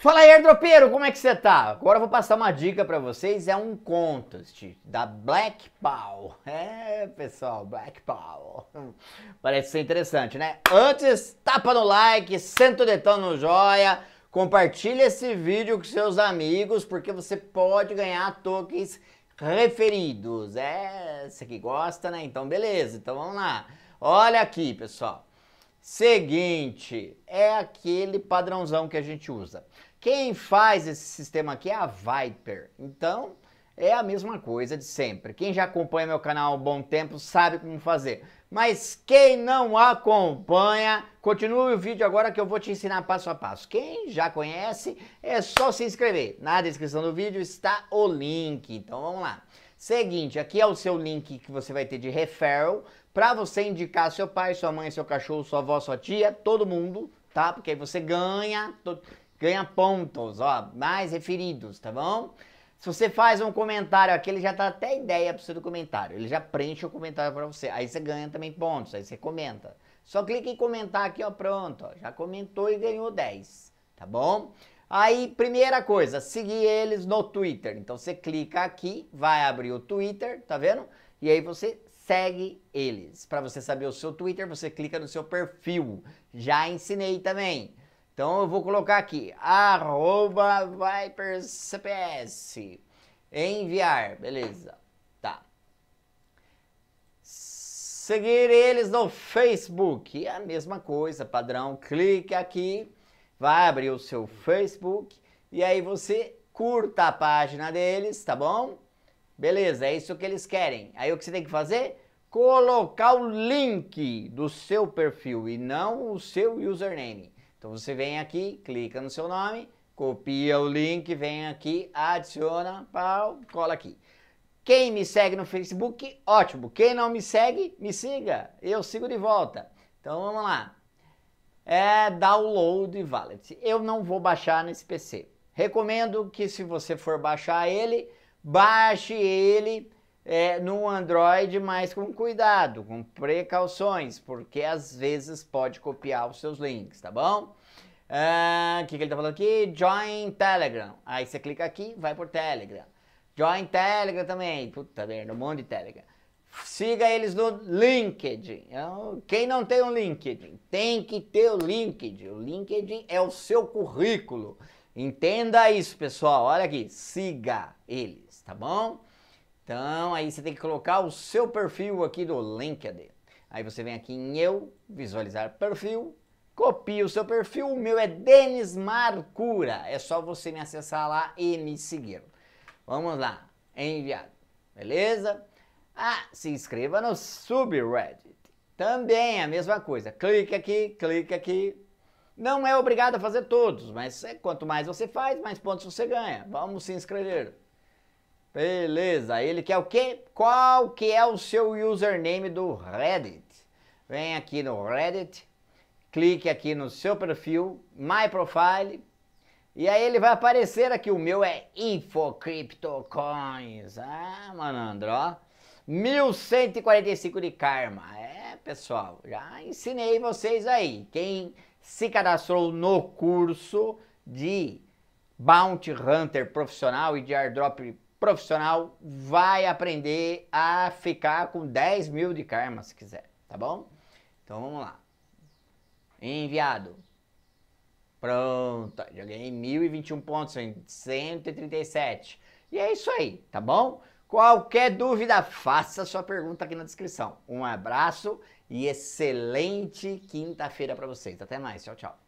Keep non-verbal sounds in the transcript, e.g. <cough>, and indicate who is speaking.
Speaker 1: Fala aí, dropeiro, como é que você tá? Agora eu vou passar uma dica para vocês, é um contest da Black Power. É, pessoal, Black Power. <laughs> Parece ser interessante, né? Antes, tapa no like, senta o dedão no joia, compartilha esse vídeo com seus amigos, porque você pode ganhar tokens referidos. É, você que gosta, né? Então beleza, então vamos lá. Olha aqui, pessoal. Seguinte, é aquele padrãozão que a gente usa. Quem faz esse sistema aqui é a Viper. Então, é a mesma coisa de sempre. Quem já acompanha meu canal há um bom tempo sabe como fazer. Mas quem não acompanha, continue o vídeo agora que eu vou te ensinar passo a passo. Quem já conhece, é só se inscrever. Na descrição do vídeo está o link. Então vamos lá. Seguinte, aqui é o seu link que você vai ter de referral para você indicar seu pai, sua mãe, seu cachorro, sua avó, sua tia, todo mundo, tá? Porque aí você ganha. Todo ganha pontos, ó, mais referidos, tá bom? Se você faz um comentário aqui, ele já tá até ideia pro seu comentário. Ele já preenche o comentário para você. Aí você ganha também pontos, aí você comenta. Só clica em comentar aqui, ó, pronto, ó, já comentou e ganhou 10, tá bom? Aí, primeira coisa, seguir eles no Twitter. Então você clica aqui, vai abrir o Twitter, tá vendo? E aí você segue eles. Para você saber o seu Twitter, você clica no seu perfil. Já ensinei também. Então eu vou colocar aqui, arroba ViperCPS, enviar, beleza, tá. Seguir eles no Facebook, é a mesma coisa, padrão, clique aqui, vai abrir o seu Facebook e aí você curta a página deles, tá bom? Beleza, é isso que eles querem. Aí o que você tem que fazer? Colocar o link do seu perfil e não o seu username. Então você vem aqui, clica no seu nome, copia o link, vem aqui, adiciona, pau, cola aqui. Quem me segue no Facebook, ótimo. Quem não me segue, me siga. Eu sigo de volta. Então vamos lá. É download wallet. Eu não vou baixar nesse PC. Recomendo que se você for baixar ele, baixe ele é, no Android, mas com cuidado, com precauções, porque às vezes pode copiar os seus links, tá bom? Ah, o uh, que, que, ele está falando aqui? Join Telegram. Aí você clica aqui, vai por Telegram. Join Telegram também. Puta merda, um monte de Telegram. Siga eles no LinkedIn. É quem não tem um LinkedIn, tem que ter o LinkedIn. O LinkedIn é o seu currículo. Entenda isso, pessoal. Olha aqui, siga eles, tá bom? Então, aí você tem que colocar o seu perfil aqui do LinkedIn. Aí você vem aqui em Eu, visualizar perfil, copia o seu perfil. O meu é Denis Marcura. É só você me acessar lá e me seguir. Vamos lá, enviado. Beleza? Ah, se inscreva no subreddit. Também é a mesma coisa. Clique aqui, clique aqui. Não é obrigado a fazer todos, mas é quanto mais você faz, mais pontos você ganha. Vamos se inscrever. Beleza, ele quer o quê? Qual que é o seu username do Reddit? Vem aqui no Reddit, clique aqui no seu perfil, My Profile, e aí ele vai aparecer aqui, o meu é InfoCryptoCoins. Ah, malandro, ó. 1145 de karma. É, pessoal, já ensinei vocês aí. Quem se cadastrou no curso de Bounty Hunter profissional e de airdrop profissional vai aprender a ficar com 10 mil de karma se quiser, tá bom? Então vamos lá. Enviado. Pronto, já ganhei 1.021 pontos em 137. E é isso aí, tá bom? Qualquer dúvida, faça sua pergunta aqui na descrição. Um abraço e excelente quinta-feira para vocês. Até mais, tchau, tchau.